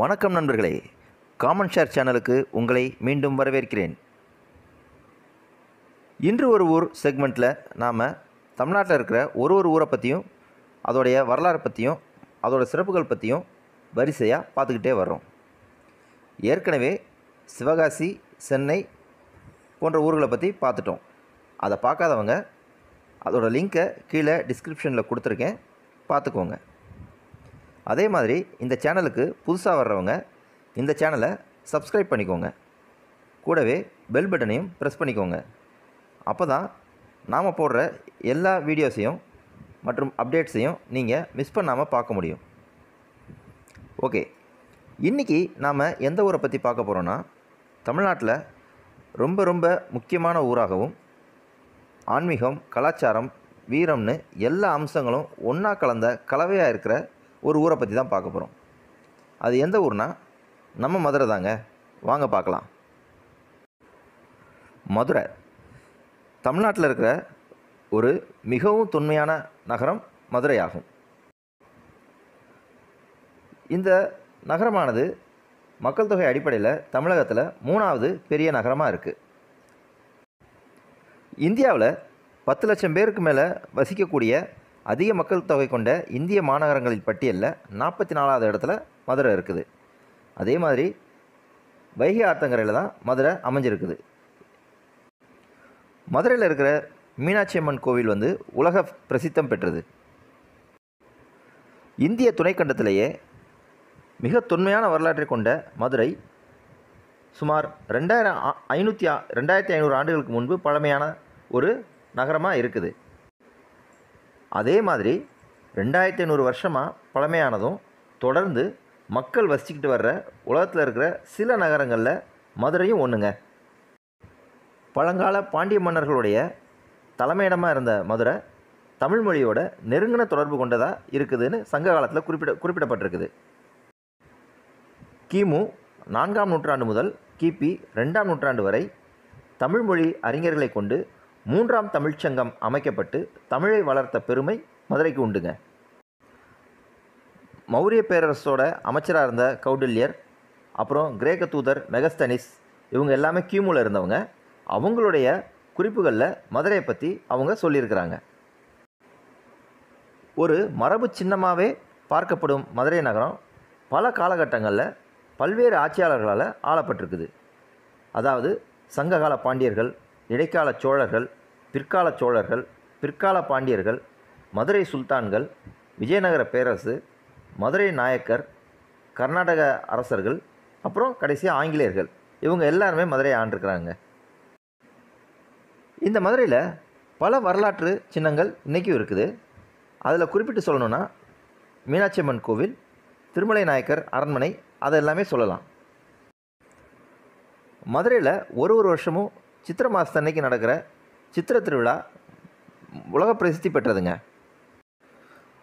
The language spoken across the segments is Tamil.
வணக்கம் நண்பர்களே காமன் ஷேர் சேனலுக்கு உங்களை மீண்டும் வரவேற்கிறேன் இன்று ஒரு ஊர் செக்மெண்ட்டில் நாம் தமிழ்நாட்டில் இருக்கிற ஒரு ஒரு ஊரை பற்றியும் அதோடைய வரலாறு பற்றியும் அதோடய சிறப்புகள் பற்றியும் வரிசையாக பார்த்துக்கிட்டே வர்றோம் ஏற்கனவே சிவகாசி சென்னை போன்ற ஊர்களை பற்றி பார்த்துட்டோம் அதை பார்க்காதவங்க அதோடய லிங்க்கை கீழே டிஸ்கிரிப்ஷனில் கொடுத்துருக்கேன் பார்த்துக்கோங்க அதே மாதிரி இந்த சேனலுக்கு புதுசாக வர்றவங்க இந்த சேனலை சப்ஸ்கிரைப் பண்ணிக்கோங்க கூடவே பெல் பட்டனையும் ப்ரெஸ் பண்ணிக்கோங்க அப்போ தான் நாம் போடுற எல்லா வீடியோஸையும் மற்றும் அப்டேட்ஸையும் நீங்கள் மிஸ் பண்ணாமல் பார்க்க முடியும் ஓகே இன்றைக்கி நாம் எந்த ஊரை பற்றி பார்க்க போகிறோன்னா தமிழ்நாட்டில் ரொம்ப ரொம்ப முக்கியமான ஊராகவும் ஆன்மீகம் கலாச்சாரம் வீரம்னு எல்லா அம்சங்களும் ஒன்றா கலந்த கலவையாக இருக்கிற ஒரு ஊரை பற்றி தான் பார்க்க போகிறோம் அது எந்த ஊர்னா நம்ம மதுரை தாங்க வாங்க பார்க்கலாம் மதுரை தமிழ்நாட்டில் இருக்கிற ஒரு மிகவும் தொன்மையான நகரம் மதுரை ஆகும் இந்த நகரமானது மக்கள் தொகை அடிப்படையில் தமிழகத்தில் மூணாவது பெரிய நகரமாக இருக்குது இந்தியாவில் பத்து லட்சம் பேருக்கு மேலே வசிக்கக்கூடிய அதிக மக்கள் தொகை கொண்ட இந்திய மாநகரங்களின் பட்டியலில் நாற்பத்தி நாலாவது இடத்துல மதுரை இருக்குது அதே மாதிரி வைகை ஆத்தங்கரையில் தான் மதுரை அமைஞ்சிருக்குது மதுரையில் இருக்கிற மீனாட்சி அம்மன் கோவில் வந்து உலக பிரசித்தம் பெற்றது இந்திய துணைக்கண்டத்திலேயே மிக தொன்மையான வரலாற்றை கொண்ட மதுரை சுமார் ரெண்டாயிரம் ஐநூற்றி ரெண்டாயிரத்தி ஐநூறு ஆண்டுகளுக்கு முன்பு பழமையான ஒரு நகரமாக இருக்குது அதே மாதிரி ரெண்டாயிரத்தி ஐநூறு வருஷமாக பழமையானதும் தொடர்ந்து மக்கள் வசிக்கிட்டு வர்ற உலகத்தில் இருக்கிற சில நகரங்களில் மதுரையும் ஒன்றுங்க பழங்கால பாண்டிய மன்னர்களுடைய தலைமையிடமாக இருந்த மதுரை தமிழ் மொழியோட நெருங்கின தொடர்பு கொண்டதாக இருக்குதுன்னு சங்க காலத்தில் குறிப்பிட குறிப்பிடப்பட்டிருக்குது கிமு நான்காம் நூற்றாண்டு முதல் கிபி ரெண்டாம் நூற்றாண்டு வரை தமிழ்மொழி அறிஞர்களை கொண்டு மூன்றாம் தமிழ்ச்சங்கம் அமைக்கப்பட்டு தமிழை வளர்த்த பெருமை மதுரைக்கு உண்டுங்க மௌரிய பேரரசோட அமைச்சராக இருந்த கௌடல்யர் அப்புறம் கிரேக்க தூதர் மெகஸ்தனிஸ் இவங்க எல்லாமே கியூமூல இருந்தவங்க அவங்களுடைய குறிப்புகளில் மதுரையை பற்றி அவங்க சொல்லியிருக்கிறாங்க ஒரு மரபு சின்னமாகவே பார்க்கப்படும் மதுரை நகரம் பல காலகட்டங்களில் பல்வேறு ஆட்சியாளர்களால் ஆளப்பட்டிருக்குது அதாவது சங்ககால பாண்டியர்கள் இடைக்கால சோழர்கள் பிற்கால சோழர்கள் பிற்கால பாண்டியர்கள் மதுரை சுல்தான்கள் விஜயநகர பேரரசு மதுரை நாயக்கர் கர்நாடக அரசர்கள் அப்புறம் கடைசியாக ஆங்கிலேயர்கள் இவங்க எல்லாருமே மதுரை ஆண்டிருக்கிறாங்க இந்த மதுரையில் பல வரலாற்று சின்னங்கள் இன்றைக்கும் இருக்குது அதில் குறிப்பிட்டு சொல்லணுன்னா மீனாட்சி அம்மன் கோவில் திருமலை நாயக்கர் அரண்மனை அதை எல்லாமே சொல்லலாம் மதுரையில் ஒரு ஒரு வருஷமும் சித்திர அன்னைக்கு நடக்கிற சித்திர திருவிழா உலக பிரசித்தி பெற்றதுங்க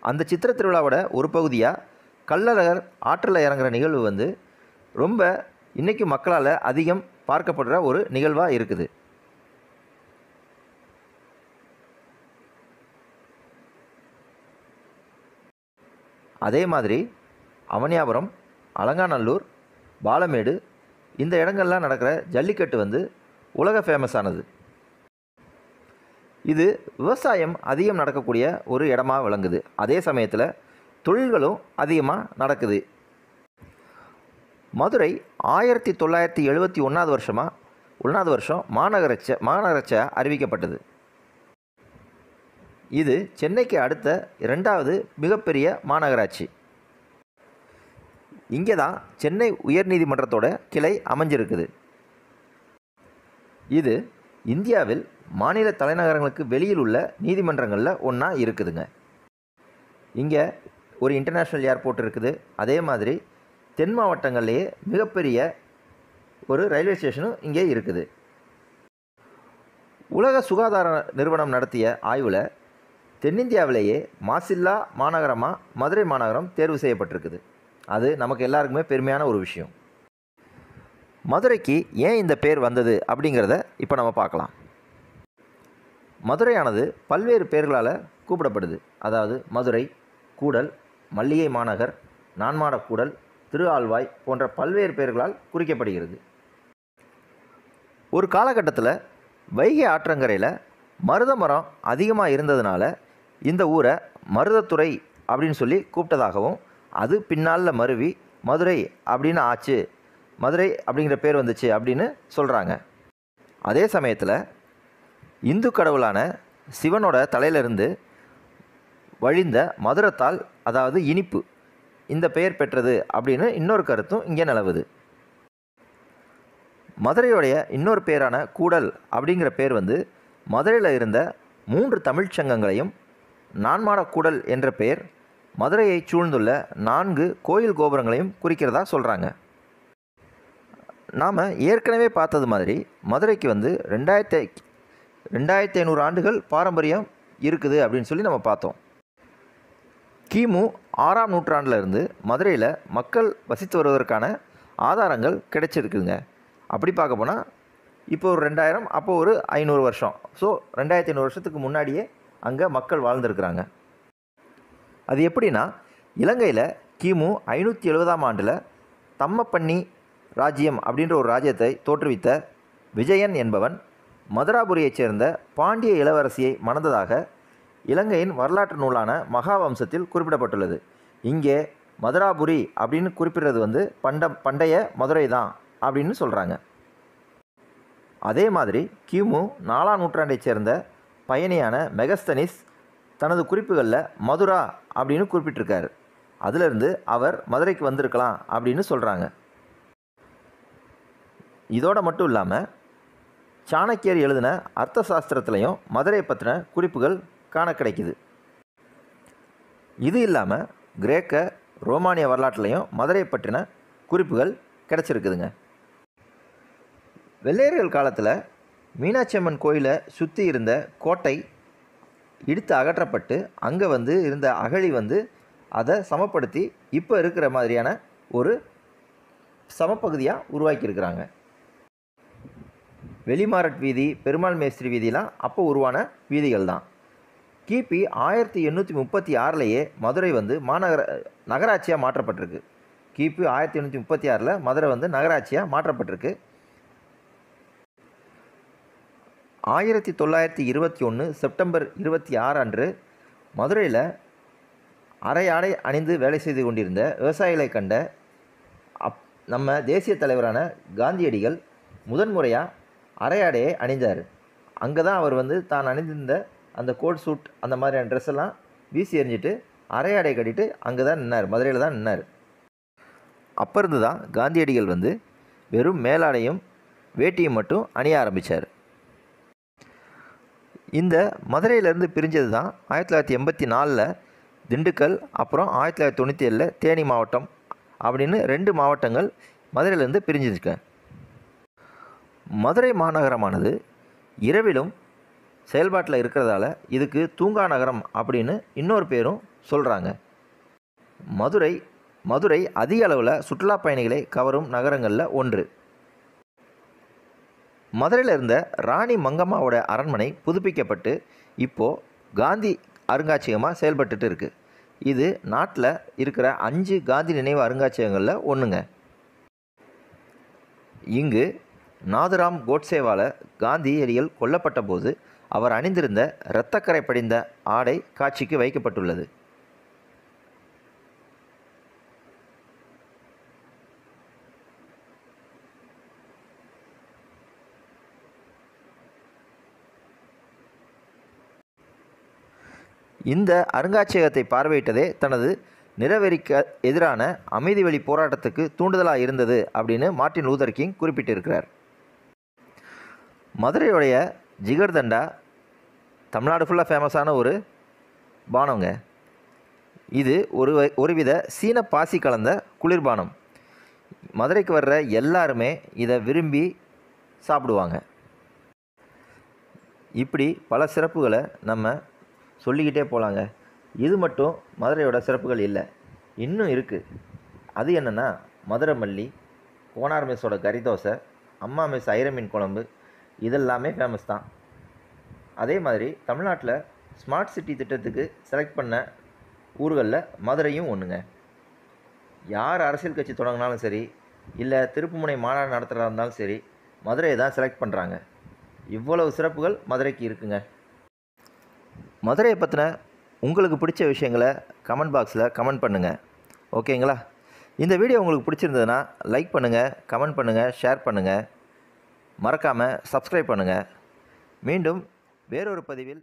அந்த சித்திர திருவிழாவோட ஒரு பகுதியாக கள்ளழகர் ஆற்றில் இறங்குற நிகழ்வு வந்து ரொம்ப இன்றைக்கி மக்களால் அதிகம் பார்க்கப்படுற ஒரு நிகழ்வாக இருக்குது அதே மாதிரி அவனியாபுரம் அலங்காநல்லூர் பாலமேடு இந்த இடங்கள்லாம் நடக்கிற ஜல்லிக்கட்டு வந்து உலக ஃபேமஸானது இது விவசாயம் அதிகம் நடக்கக்கூடிய ஒரு இடமா விளங்குது அதே சமயத்தில் தொழில்களும் அதிகமாக நடக்குது மதுரை ஆயிரத்தி தொள்ளாயிரத்தி எழுபத்தி ஒன்றாவது வருஷமாக ஒன்றாவது வருஷம் மாநகராட்ச மாநகராட்சியாக அறிவிக்கப்பட்டது இது சென்னைக்கு அடுத்த இரண்டாவது மிகப்பெரிய மாநகராட்சி இங்கே தான் சென்னை உயர்நீதிமன்றத்தோட கிளை அமைஞ்சிருக்குது இது இந்தியாவில் மாநில தலைநகரங்களுக்கு வெளியில் உள்ள நீதிமன்றங்களில் ஒன்றா இருக்குதுங்க இங்கே ஒரு இன்டர்நேஷ்னல் ஏர்போர்ட் இருக்குது அதே மாதிரி தென் மாவட்டங்கள்லேயே மிகப்பெரிய ஒரு ரயில்வே ஸ்டேஷனும் இங்கே இருக்குது உலக சுகாதார நிறுவனம் நடத்திய ஆய்வில் தென்னிந்தியாவிலேயே மாசில்லா மாநகரமாக மதுரை மாநகரம் தேர்வு செய்யப்பட்டிருக்குது அது நமக்கு எல்லாருக்குமே பெருமையான ஒரு விஷயம் மதுரைக்கு ஏன் இந்த பேர் வந்தது அப்படிங்கிறத இப்போ நம்ம பார்க்கலாம் மதுரையானது பல்வேறு பேர்களால் கூப்பிடப்படுது அதாவது மதுரை கூடல் மல்லிகை மாநகர் நான்மாட கூடல் திரு ஆழ்வாய் போன்ற பல்வேறு பேர்களால் குறிக்கப்படுகிறது ஒரு காலகட்டத்தில் வைகை ஆற்றங்கரையில் மருத மரம் அதிகமாக இருந்ததுனால இந்த ஊரை மருதத்துறை அப்படின்னு சொல்லி கூப்பிட்டதாகவும் அது பின்னால் மருவி மதுரை அப்படின்னு ஆச்சு மதுரை அப்படிங்கிற பேர் வந்துச்சு அப்படின்னு சொல்கிறாங்க அதே சமயத்தில் இந்து கடவுளான சிவனோட தலையிலிருந்து வழிந்த மதுரத்தால் அதாவது இனிப்பு இந்த பெயர் பெற்றது அப்படின்னு இன்னொரு கருத்தும் இங்கே நிலவுது மதுரையுடைய இன்னொரு பேரான கூடல் அப்படிங்கிற பேர் வந்து மதுரையில் இருந்த மூன்று தமிழ்ச் சங்கங்களையும் நான்மாட கூடல் என்ற பெயர் மதுரையை சூழ்ந்துள்ள நான்கு கோயில் கோபுரங்களையும் குறிக்கிறதா சொல்கிறாங்க நாம் ஏற்கனவே பார்த்தது மாதிரி மதுரைக்கு வந்து ரெண்டாயிரத்தி ரெண்டாயிரத்தி ஐநூறு ஆண்டுகள் பாரம்பரியம் இருக்குது அப்படின்னு சொல்லி நம்ம பார்த்தோம் கிமு ஆறாம் நூற்றாண்டில் இருந்து மதுரையில் மக்கள் வசித்து வருவதற்கான ஆதாரங்கள் கிடைச்சிருக்குதுங்க அப்படி பார்க்க போனால் இப்போ ஒரு ரெண்டாயிரம் அப்போது ஒரு ஐநூறு வருஷம் ஸோ ரெண்டாயிரத்தி ஐநூறு வருஷத்துக்கு முன்னாடியே அங்கே மக்கள் வாழ்ந்துருக்குறாங்க அது எப்படின்னா இலங்கையில் கிமு ஐநூற்றி எழுபதாம் ஆண்டில் தம்மப்பண்ணி ராஜ்யம் அப்படின்ற ஒரு ராஜ்யத்தை தோற்றுவித்த விஜயன் என்பவன் மதுராபுரியைச் சேர்ந்த பாண்டிய இளவரசியை மணந்ததாக இலங்கையின் வரலாற்று நூலான மகாவம்சத்தில் குறிப்பிடப்பட்டுள்ளது இங்கே மதுராபுரி அப்படின்னு குறிப்பிடுறது வந்து பண்ட பண்டைய மதுரை தான் அப்படின்னு சொல்கிறாங்க அதே மாதிரி கிமு நாலாம் நூற்றாண்டைச் சேர்ந்த பயணியான மெகஸ்தனிஸ் தனது குறிப்புகளில் மதுரா அப்படின்னு குறிப்பிட்டிருக்காரு அதிலிருந்து அவர் மதுரைக்கு வந்திருக்கலாம் அப்படின்னு சொல்கிறாங்க இதோடு மட்டும் இல்லாமல் சாணக்கியர் எழுதின அர்த்த சாஸ்திரத்துலேயும் மதுரையை பற்றின குறிப்புகள் காண கிடைக்குது இது இல்லாமல் கிரேக்க ரோமானிய வரலாற்றுலேயும் மதுரையை பற்றின குறிப்புகள் கிடச்சிருக்குதுங்க வெள்ளையர்கள் காலத்தில் மீனாட்சி அம்மன் கோயிலை சுற்றி இருந்த கோட்டை இடித்து அகற்றப்பட்டு அங்கே வந்து இருந்த அகழி வந்து அதை சமப்படுத்தி இப்போ இருக்கிற மாதிரியான ஒரு சமப்பகுதியாக உருவாக்கியிருக்கிறாங்க வெளிமாரட் வீதி பெருமாள் மேஸ்திரி வீதிலாம் அப்போ உருவான வீதிகள் தான் கிபி ஆயிரத்தி எண்ணூற்றி முப்பத்தி ஆறிலேயே மதுரை வந்து மாநகர நகராட்சியாக மாற்றப்பட்டிருக்கு கிபி ஆயிரத்தி எண்ணூற்றி முப்பத்தி ஆறில் மதுரை வந்து நகராட்சியாக மாற்றப்பட்டிருக்கு ஆயிரத்தி தொள்ளாயிரத்தி இருபத்தி ஒன்று செப்டம்பர் இருபத்தி ஆறு அன்று மதுரையில் அரை ஆடை அணிந்து வேலை செய்து கொண்டிருந்த விவசாயிகளை கண்ட அப் நம்ம தேசிய தலைவரான காந்தியடிகள் முதன்முறையாக அரையாடையை அணிந்தார் அங்கே தான் அவர் வந்து தான் அணிந்திருந்த அந்த கோட் சூட் அந்த மாதிரியான ட்ரெஸ் எல்லாம் வீசி எறிஞ்சிட்டு அரையாடை கட்டிட்டு அங்கே தான் நின்னார் மதுரையில் தான் நின்னார் அப்போ இருந்து தான் காந்தியடிகள் வந்து வெறும் மேலாடையும் வேட்டியும் மட்டும் அணிய ஆரம்பித்தார் இந்த மதுரையிலேருந்து பிரிஞ்சது தான் ஆயிரத்தி தொள்ளாயிரத்தி எண்பத்தி நாலில் திண்டுக்கல் அப்புறம் ஆயிரத்தி தொள்ளாயிரத்தி தொண்ணூற்றி ஏழில் தேனி மாவட்டம் அப்படின்னு ரெண்டு மாவட்டங்கள் மதுரையிலேருந்து பிரிஞ்சிருக்கேன் மதுரை மாநகரமானது இரவிலும் செயல்பாட்டில் இருக்கிறதால இதுக்கு தூங்கா நகரம் அப்படின்னு இன்னொரு பேரும் சொல்கிறாங்க மதுரை மதுரை அதிக அளவில் சுற்றுலா பயணிகளை கவரும் நகரங்களில் ஒன்று மதுரையில் இருந்த ராணி மங்கம்மாவோட அரண்மனை புதுப்பிக்கப்பட்டு இப்போது காந்தி அருங்காட்சியகமாக செயல்பட்டுட்டு இருக்குது இது நாட்டில் இருக்கிற அஞ்சு காந்தி நினைவு அருங்காட்சியகங்களில் ஒன்றுங்க இங்கு நாதுராம் கோட்சேவால காந்தியடிகள் கொல்லப்பட்ட போது அவர் அணிந்திருந்த இரத்தக்கரை படிந்த ஆடை காட்சிக்கு வைக்கப்பட்டுள்ளது இந்த அருங்காட்சியகத்தை பார்வையிட்டதே தனது நிறவெறிக்க எதிரான அமைதி வழி போராட்டத்துக்கு தூண்டுதலாக இருந்தது அப்படின்னு மார்ட்டின் லூதர் கிங் குறிப்பிட்டிருக்கிறார் மதுரையுடைய ஜிகர்தண்டா தமிழ்நாடு ஃபுல்லாக ஃபேமஸான ஒரு பானங்க இது ஒரு ஒருவித சீன பாசி கலந்த குளிர்பானம் மதுரைக்கு வர்ற எல்லாருமே இதை விரும்பி சாப்பிடுவாங்க இப்படி பல சிறப்புகளை நம்ம சொல்லிக்கிட்டே போகலாங்க இது மட்டும் மதுரையோட சிறப்புகள் இல்லை இன்னும் இருக்குது அது என்னென்னா மதுரை மல்லி கோனார் மெஸ்ஸோட கறி தோசை அம்மா மெஸ் ஐரமீன் குழம்பு இதெல்லாமே ஃபேமஸ் தான் அதே மாதிரி தமிழ்நாட்டில் ஸ்மார்ட் சிட்டி திட்டத்துக்கு செலக்ட் பண்ண ஊர்களில் மதுரையும் ஒன்றுங்க யார் அரசியல் கட்சி தொடங்கினாலும் சரி இல்லை திருப்புமுனை மாநாடு நடத்துகிறதா இருந்தாலும் சரி மதுரையை தான் செலக்ட் பண்ணுறாங்க இவ்வளவு சிறப்புகள் மதுரைக்கு இருக்குங்க மதுரையை பற்றின உங்களுக்கு பிடிச்ச விஷயங்களை கமெண்ட் பாக்ஸில் கமெண்ட் பண்ணுங்கள் ஓகேங்களா இந்த வீடியோ உங்களுக்கு பிடிச்சிருந்ததுன்னா லைக் பண்ணுங்கள் கமெண்ட் பண்ணுங்கள் ஷேர் பண்ணுங்கள் மறக்காமல் சப்ஸ்கிரைப் பண்ணுங்கள் மீண்டும் வேறொரு பதிவில்